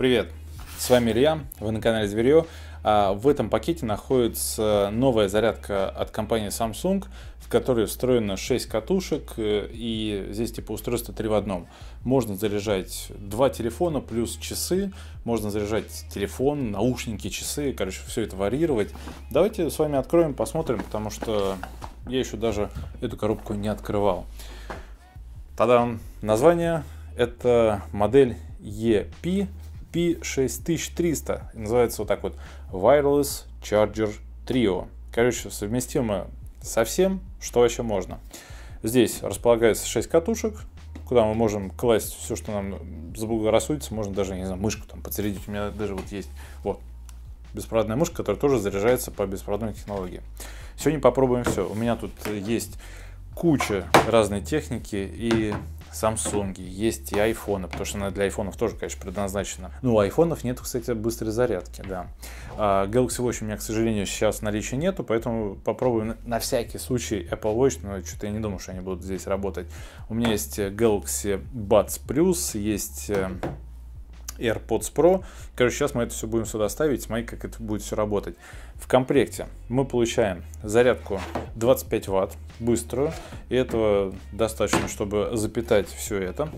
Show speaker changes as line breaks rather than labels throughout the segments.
Привет, с вами Илья, вы на канале Зверье. А, в этом пакете находится новая зарядка от компании Samsung, в которой встроено 6 катушек э, и здесь типа устройство 3 в одном. Можно заряжать два телефона плюс часы, можно заряжать телефон, наушники, часы, короче, все это варьировать. Давайте с вами откроем, посмотрим, потому что я еще даже эту коробку не открывал. Тогда Название это модель EP P6300. Называется вот так вот Wireless Charger Trio. Короче, совместимо со всем, что вообще можно. Здесь располагается 6 катушек, куда мы можем класть все, что нам заблагорассудится. Можно даже, не знаю, мышку там подзарядить. У меня даже вот есть вот беспроводная мышка, которая тоже заряжается по беспроводной технологии. Сегодня попробуем все. У меня тут есть куча разной техники и Samsung, есть и iPhone, потому что она для iPhone тоже, конечно, предназначена. Ну, у iPhone нет, кстати, быстрой зарядки, да. А, Galaxy Watch у меня, к сожалению, сейчас в нету, поэтому попробую на всякий случай Apple Watch, но что-то я не думаю, что они будут здесь работать. У меня есть э, Galaxy Buds Plus, есть э, AirPods Pro. Короче, сейчас мы это все будем сюда ставить, смотреть, как это будет все работать. В комплекте мы получаем зарядку 25 ватт, быструю. И этого достаточно, чтобы запитать все это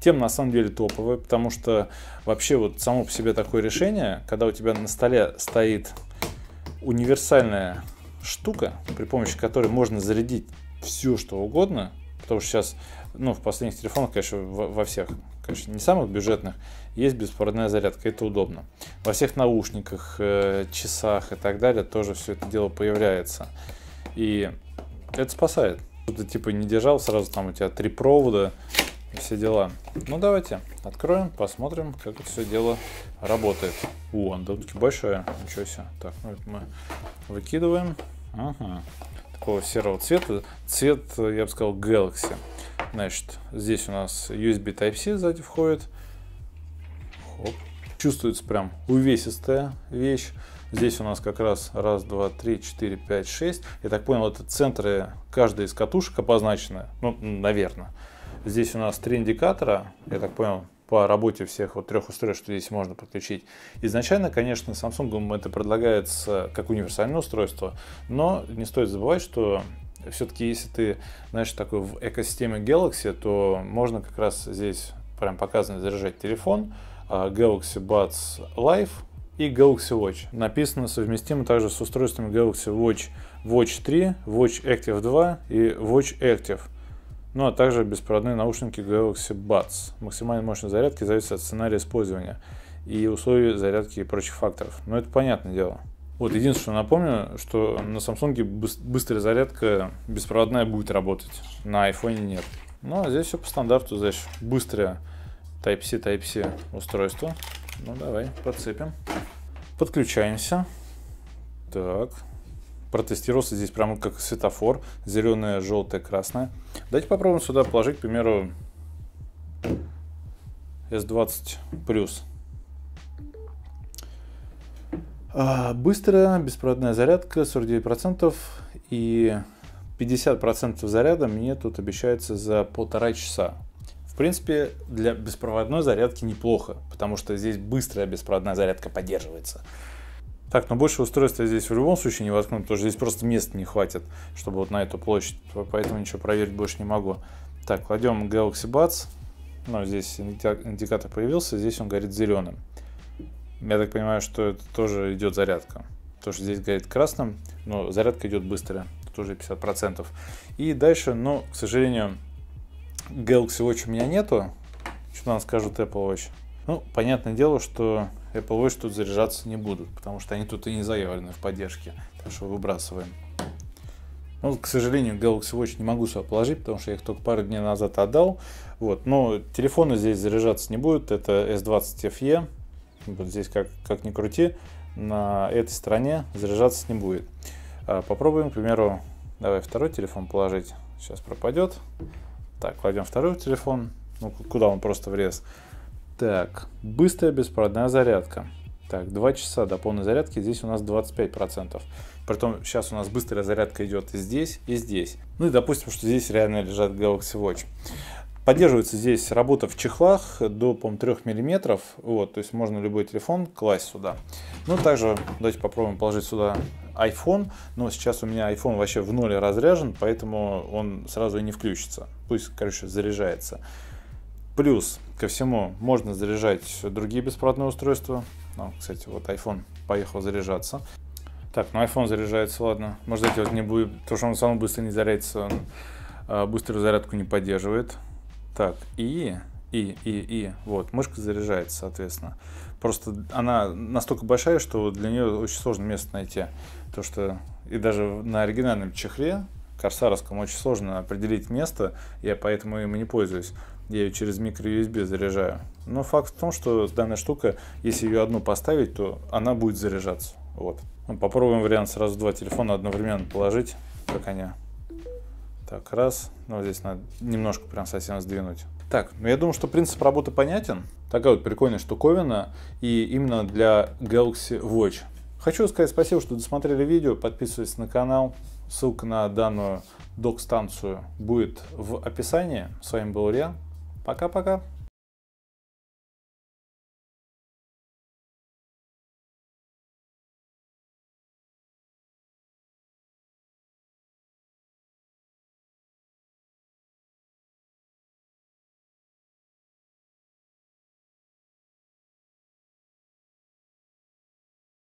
тем на самом деле топовая, потому что вообще вот само по себе такое решение, когда у тебя на столе стоит универсальная штука, при помощи которой можно зарядить все что угодно, потому что сейчас ну, в последних телефонах, конечно, во всех, конечно, не самых бюджетных, есть беспроводная зарядка, это удобно. Во всех наушниках, э, часах и так далее тоже все это дело появляется. И это спасает. Ты типа не держал, сразу там у тебя три провода и все дела. Ну давайте откроем, посмотрим, как это все дело работает. О, она довольно-таки большое, ничего себе. Так, ну это мы выкидываем. Ага. Такого серого цвета. Цвет, я бы сказал, Galaxy. Значит, здесь у нас USB Type-C сзади входит. Хоп. Чувствуется прям увесистая вещь. Здесь у нас как раз раз, два, три, четыре, пять, шесть. Я так понял, это центры каждой из катушек обозначены. Ну, наверное. Здесь у нас три индикатора. Я так понял, по работе всех вот трех устройств, что здесь можно подключить. Изначально, конечно, Samsung это предлагается как универсальное устройство, но не стоит забывать, что все-таки если ты, знаешь, такой в экосистеме Galaxy, то можно как раз здесь прям показано заряжать телефон а, Galaxy Buds Live и Galaxy Watch. Написано совместимо также с устройствами Galaxy Watch Watch 3, Watch Active 2 и Watch Active. Ну а также беспроводные наушники Galaxy Buds. Максимальная мощность зарядки зависит от сценария использования и условий зарядки и прочих факторов. Но это понятное дело. Вот, единственное, напомню, что на Samsung быстрая зарядка беспроводная будет работать, на iPhone нет. Ну, а здесь все по стандарту, знаешь, быстрое Type-C, Type-C устройство. Ну, давай, подцепим. Подключаемся. Так. Протестировался здесь прямо как светофор. Зеленое, желтое, красное. Давайте попробуем сюда положить, к примеру, S20 Plus. А, быстрая беспроводная зарядка 49% и 50% заряда мне тут обещается за полтора часа. В принципе, для беспроводной зарядки неплохо, потому что здесь быстрая беспроводная зарядка поддерживается. Так, но больше устройства здесь в любом случае не воткнут, потому что здесь просто места не хватит, чтобы вот на эту площадь, поэтому ничего проверить больше не могу. Так, кладем Galaxy Buds, ну, здесь индикатор появился, здесь он горит зеленым. Я так понимаю, что это тоже идет зарядка. То, что здесь горит красным, но зарядка идет быстро, тоже 50%. И дальше, ну, к сожалению, Galaxy Watch у меня нету. Что нам скажут Apple Watch? Ну, понятное дело, что Apple Watch тут заряжаться не будут, потому что они тут и не заявлены в поддержке. Так что выбрасываем. Ну, к сожалению, Galaxy Watch не могу сюда положить, потому что я их только пару дней назад отдал. Вот. Но телефоны здесь заряжаться не будут. Это S20 FE вот здесь как, как ни крути, на этой стороне заряжаться не будет. А, попробуем, к примеру, давай второй телефон положить. Сейчас пропадет. Так, кладем второй телефон. Ну, куда он просто врез. Так, быстрая беспроводная зарядка. Так, 2 часа до полной зарядки, здесь у нас 25%. Притом сейчас у нас быстрая зарядка идет и здесь, и здесь. Ну и допустим, что здесь реально лежат Galaxy Watch. Поддерживается здесь работа в чехлах до, по 3 мм. Вот, то есть можно любой телефон класть сюда. Ну, также давайте попробуем положить сюда iPhone, но сейчас у меня iPhone вообще в ноле разряжен, поэтому он сразу и не включится. Пусть, короче, заряжается. Плюс ко всему можно заряжать другие беспроводные устройства. Ну, кстати, вот iPhone поехал заряжаться. Так, ну iPhone заряжается, ладно. Может, эти вот не будет, потому что он сам быстро не зарядится, а, быструю зарядку не поддерживает. Так, и, и, и, и, вот, мышка заряжается, соответственно. Просто она настолько большая, что для нее очень сложно место найти. То, что и даже на оригинальном чехле корсаровском очень сложно определить место, я поэтому им не пользуюсь. Я ее через микро-USB заряжаю. Но факт в том, что данная штука, если ее одну поставить, то она будет заряжаться. Вот. Ну, попробуем вариант сразу два телефона одновременно положить, как они так, раз. Ну, здесь надо немножко прям совсем сдвинуть. Так, ну я думаю, что принцип работы понятен. Такая вот прикольная штуковина. И именно для Galaxy Watch. Хочу сказать спасибо, что досмотрели видео. Подписывайтесь на канал. Ссылка на данную док-станцию будет в описании. С вами был Илья. Пока-пока.